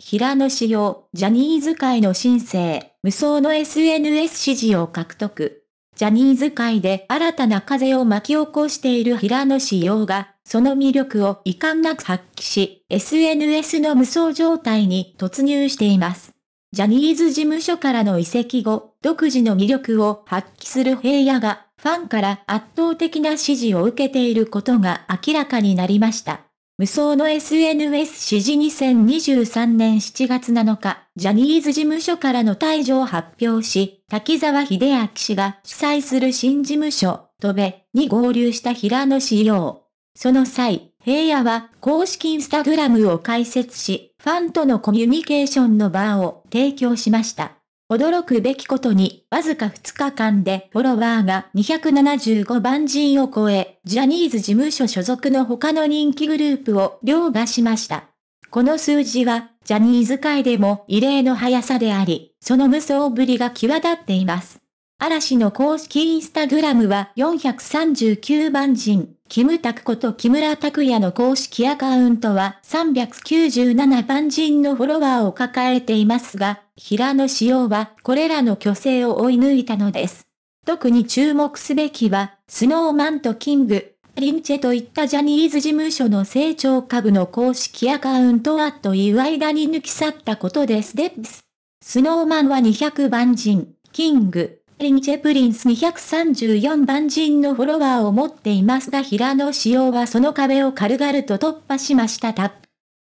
平野紫耀、ジャニーズ界の新星、無双の SNS 支持を獲得。ジャニーズ界で新たな風を巻き起こしている平野紫耀が、その魅力を遺憾なく発揮し、SNS の無双状態に突入しています。ジャニーズ事務所からの移籍後、独自の魅力を発揮する平野が、ファンから圧倒的な支持を受けていることが明らかになりました。無双の SNS 支持2023年7月7日、ジャニーズ事務所からの退場を発表し、滝沢秀明氏が主催する新事務所、戸部に合流した平野仕様。その際、平野は公式インスタグラムを開設し、ファンとのコミュニケーションの場を提供しました。驚くべきことに、わずか2日間でフォロワーが275万人を超え、ジャニーズ事務所所属の他の人気グループを凌駕しました。この数字は、ジャニーズ界でも異例の速さであり、その無双ぶりが際立っています。嵐の公式インスタグラムは439万人。キムタクこと木村拓也の公式アカウントは397万人のフォロワーを抱えていますが、平野紫耀はこれらの虚勢を追い抜いたのです。特に注目すべきは、スノーマンとキング、リンチェといったジャニーズ事務所の成長株の公式アカウントはという間に抜き去ったことですです。スノーマンは200万人、キング、リンチェプリンス234番人のフォロワーを持っていますが平野紫耀はその壁を軽々と突破しましたた。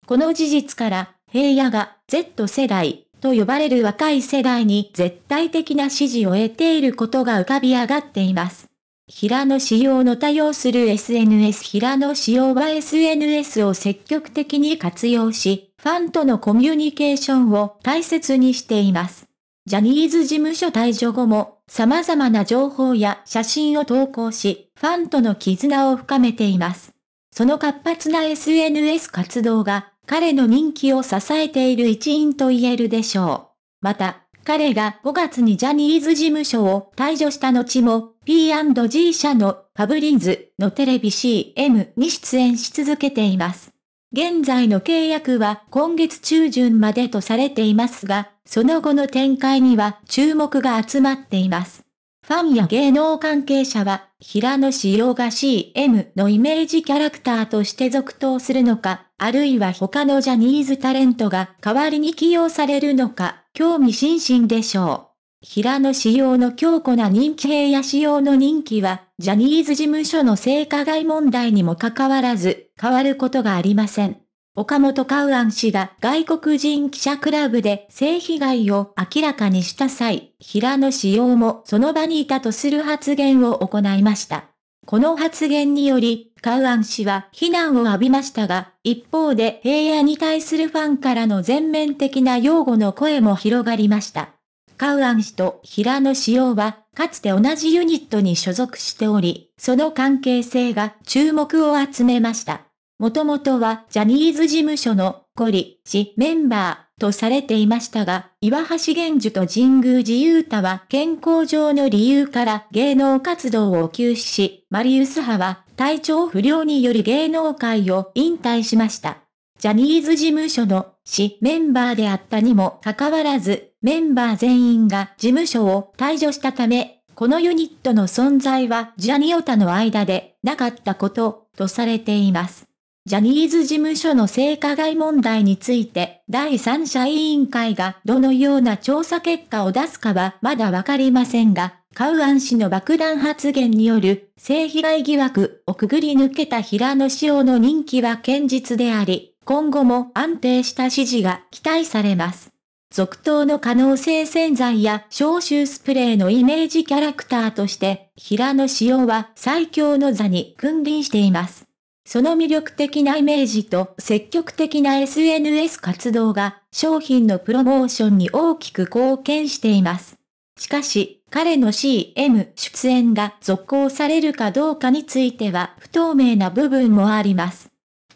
この事実から、平野が Z 世代と呼ばれる若い世代に絶対的な支持を得ていることが浮かび上がっています。平野紫耀の多用する SNS 平野紫耀は SNS を積極的に活用し、ファンとのコミュニケーションを大切にしています。ジャニーズ事務所退場後も様々な情報や写真を投稿し、ファンとの絆を深めています。その活発な SNS 活動が彼の人気を支えている一因と言えるでしょう。また、彼が5月にジャニーズ事務所を退場した後も、P&G 社のパブリーズのテレビ CM に出演し続けています。現在の契約は今月中旬までとされていますが、その後の展開には注目が集まっています。ファンや芸能関係者は、平野紫耀が CM のイメージキャラクターとして続投するのか、あるいは他のジャニーズタレントが代わりに起用されるのか、興味津々でしょう。平野紫耀の強固な人気平野紫耀の人気は、ジャニーズ事務所の性加害問題にもかかわらず、変わることがありません。岡本カウアン氏が外国人記者クラブで性被害を明らかにした際、平野志陽もその場にいたとする発言を行いました。この発言により、カウアン氏は非難を浴びましたが、一方で平野に対するファンからの全面的な擁護の声も広がりました。カウアン氏と平野紫耀は、かつて同じユニットに所属しており、その関係性が注目を集めました。もともとはジャニーズ事務所のコリ氏メンバーとされていましたが、岩橋玄樹と神宮寺勇太は健康上の理由から芸能活動を休止し、マリウス派は体調不良により芸能界を引退しました。ジャニーズ事務所の氏メンバーであったにもかかわらず、メンバー全員が事務所を退場したため、このユニットの存在はジャニオタの間でなかったこと、とされています。ジャニーズ事務所の性加害問題について、第三者委員会がどのような調査結果を出すかはまだわかりませんが、カウアン氏の爆弾発言による性被害疑惑をくぐり抜けた平野紫耀の人気は堅実であり、今後も安定した支持が期待されます。続投の可能性洗剤や消臭スプレーのイメージキャラクターとして、平野紫耀は最強の座に君臨しています。その魅力的なイメージと積極的な SNS 活動が商品のプロモーションに大きく貢献しています。しかし、彼の CM 出演が続行されるかどうかについては不透明な部分もあります。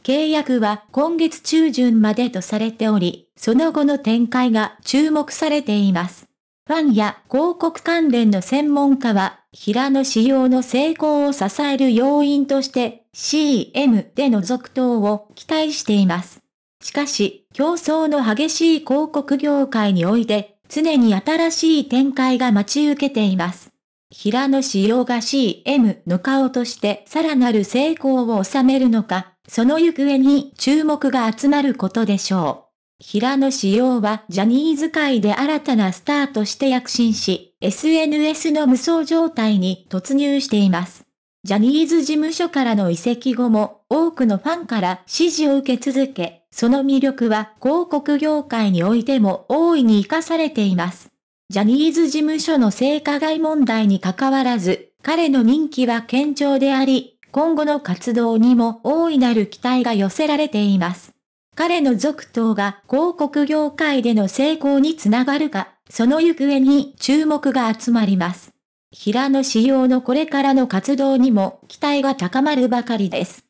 契約は今月中旬までとされており、その後の展開が注目されています。ファンや広告関連の専門家は、平野仕様の成功を支える要因として、CM での続投を期待しています。しかし、競争の激しい広告業界において、常に新しい展開が待ち受けています。平野仕様が CM の顔としてさらなる成功を収めるのか、その行方に注目が集まることでしょう。平野紫耀はジャニーズ界で新たなスターとして躍進し、SNS の無双状態に突入しています。ジャニーズ事務所からの移籍後も多くのファンから支持を受け続け、その魅力は広告業界においても大いに活かされています。ジャニーズ事務所の性加害問題に関わらず、彼の人気は堅調であり、今後の活動にも大いなる期待が寄せられています。彼の続投が広告業界での成功につながるか、その行方に注目が集まります。平野仕様のこれからの活動にも期待が高まるばかりです。